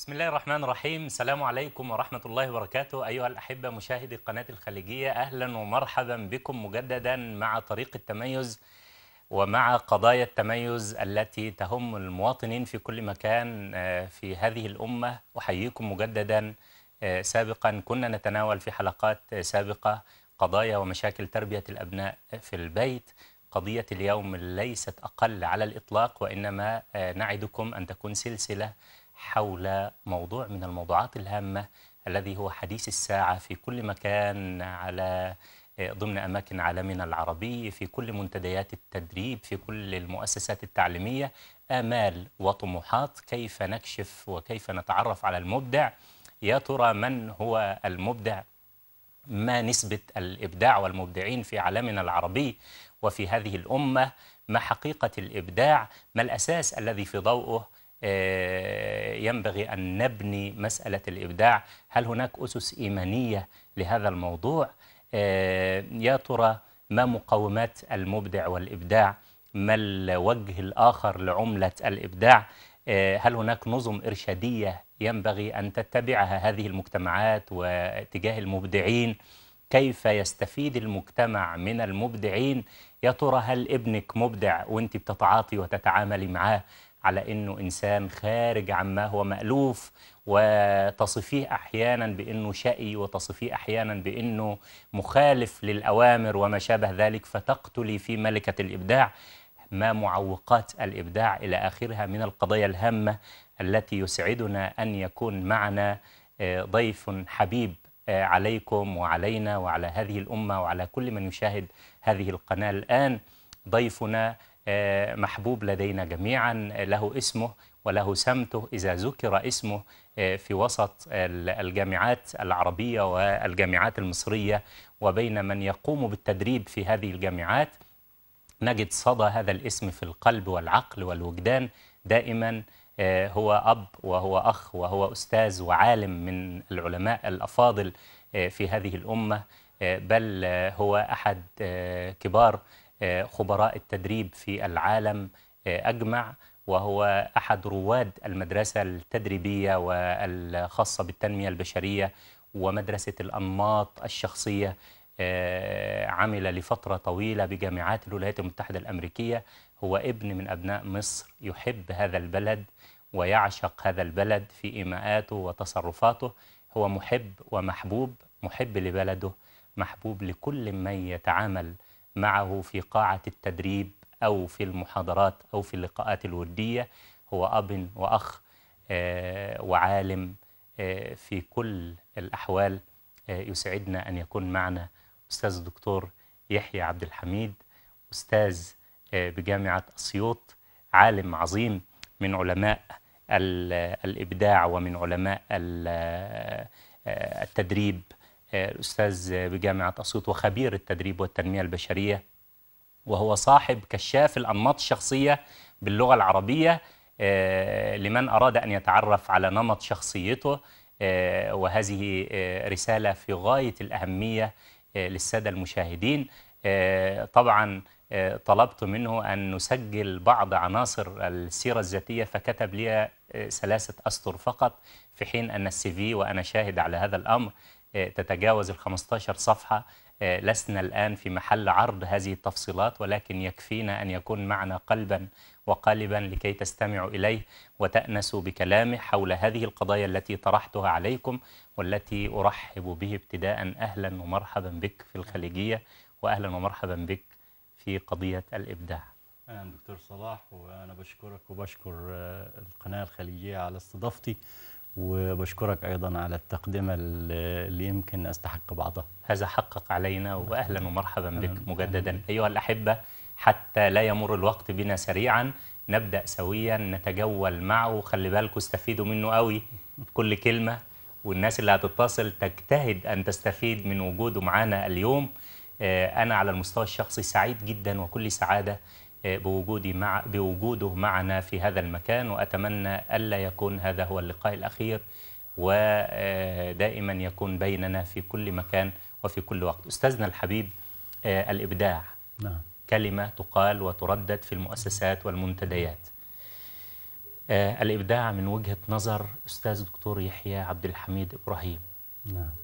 بسم الله الرحمن الرحيم السلام عليكم ورحمة الله وبركاته أيها الأحبة مشاهدي قناة الخليجية أهلا ومرحبا بكم مجددا مع طريق التميز ومع قضايا التميز التي تهم المواطنين في كل مكان آه، في هذه الأمة أحييكم مجددا آه، سابقا كنا نتناول في حلقات سابقة قضايا ومشاكل تربية الأبناء في البيت قضية اليوم ليست أقل على الإطلاق وإنما آه، نعدكم أن تكون سلسلة حول موضوع من الموضوعات الهامة الذي هو حديث الساعة في كل مكان على آه، ضمن أماكن عالمنا العربي في كل منتديات التدريب في كل المؤسسات التعليمية آمال وطموحات كيف نكشف وكيف نتعرف على المبدع يا ترى من هو المبدع ما نسبة الإبداع والمبدعين في عالمنا العربي وفي هذه الأمة ما حقيقة الإبداع ما الأساس الذي في ضوءه آه، ينبغي أن نبني مسألة الإبداع هل هناك أسس إيمانية لهذا الموضوع آه، يا ترى ما مقومات المبدع والإبداع ما الوجه الآخر لعملة الإبداع آه، هل هناك نظم إرشادية ينبغي أن تتبعها هذه المجتمعات واتجاه المبدعين كيف يستفيد المجتمع من المبدعين يا ترى هل ابنك مبدع وانت بتتعاطي وتتعاملي معاه على انه انسان خارج عما هو مالوف وتصفيه احيانا بانه شقي وتصفيه احيانا بانه مخالف للاوامر وما شابه ذلك فتقتلي في ملكه الابداع ما معوقات الابداع الى اخرها من القضايا الهامه التي يسعدنا ان يكون معنا آه، ضيف حبيب آه، عليكم وعلينا وعلى هذه الامه وعلى كل من يشاهد هذه القناه الان ضيفنا آه، محبوب لدينا جميعا له اسمه وله سمته إذا ذكر اسمه آه، في وسط الجامعات العربية والجامعات المصرية وبين من يقوم بالتدريب في هذه الجامعات نجد صدى هذا الاسم في القلب والعقل والوجدان دائما آه، هو أب وهو أخ وهو أستاذ وعالم من العلماء الأفاضل في هذه الأمة بل هو أحد كبار آه، خبراء التدريب في العالم آه، أجمع وهو أحد رواد المدرسة التدريبية والخاصة بالتنمية البشرية ومدرسة الأنماط الشخصية آه، عمل لفترة طويلة بجامعات الولايات المتحدة الأمريكية هو ابن من أبناء مصر يحب هذا البلد ويعشق هذا البلد في إيماءاته وتصرفاته هو محب ومحبوب محب لبلده محبوب لكل من يتعامل معه في قاعة التدريب أو في المحاضرات أو في اللقاءات الودية هو أب وأخ آه، وعالم آه، في كل الأحوال آه، يسعدنا أن يكون معنا أستاذ الدكتور يحيى عبد الحميد أستاذ بجامعة أسيوط عالم عظيم من علماء الإبداع ومن علماء التدريب الأستاذ بجامعة أسيوط وخبير التدريب والتنمية البشرية وهو صاحب كشاف الأنماط الشخصية باللغة العربية آه، لمن أراد أن يتعرف على نمط شخصيته آه، وهذه آه، رسالة في غاية الأهمية للسادة المشاهدين طبعا طلبت منه أن نسجل بعض عناصر السيرة الذاتية فكتب لي ثلاثة أسطر فقط في حين أن السي في وأنا شاهد على هذا الأمر آه، تتجاوز ال 15 صفحة آه، لسنا الآن في محل عرض هذه التفصيلات ولكن يكفينا أن يكون معنا قلبا وقالبا لكي تستمعوا إليه وتأنسوا بكلامه حول هذه القضايا التي طرحتها عليكم والتي أرحب به ابتداء أهلا ومرحبا بك في الخليجية وأهلا ومرحبا بك في قضية الإبداع أهلا دكتور صلاح وأنا بشكرك وبشكر آه، القناة الخليجية على استضافتي وبشكرك أيضا على التقدمة اللي يمكن أستحق بعضها هذا حقق علينا وأهلا ومرحبا بك مجددا أيها الأحبة حتى لا يمر الوقت بنا سريعا نبدأ سويا نتجول معه خلي بالكم استفيدوا منه قوي في كل كلمة والناس اللي هتتصل تجتهد أن تستفيد من وجوده معنا اليوم آه، أنا على المستوى الشخصي سعيد جدا وكل سعادة آه، بوجودي مع بوجوده معنا في هذا المكان وأتمنى ألا يكون هذا هو اللقاء الأخير ودائما يكون بيننا في كل مكان وفي كل وقت أستاذنا الحبيب آه، الإبداع نعم. كلمة تقال وتردد في المؤسسات والمنتديات آه، الإبداع من وجهة نظر أستاذ دكتور يحيى عبد الحميد إبراهيم نعم.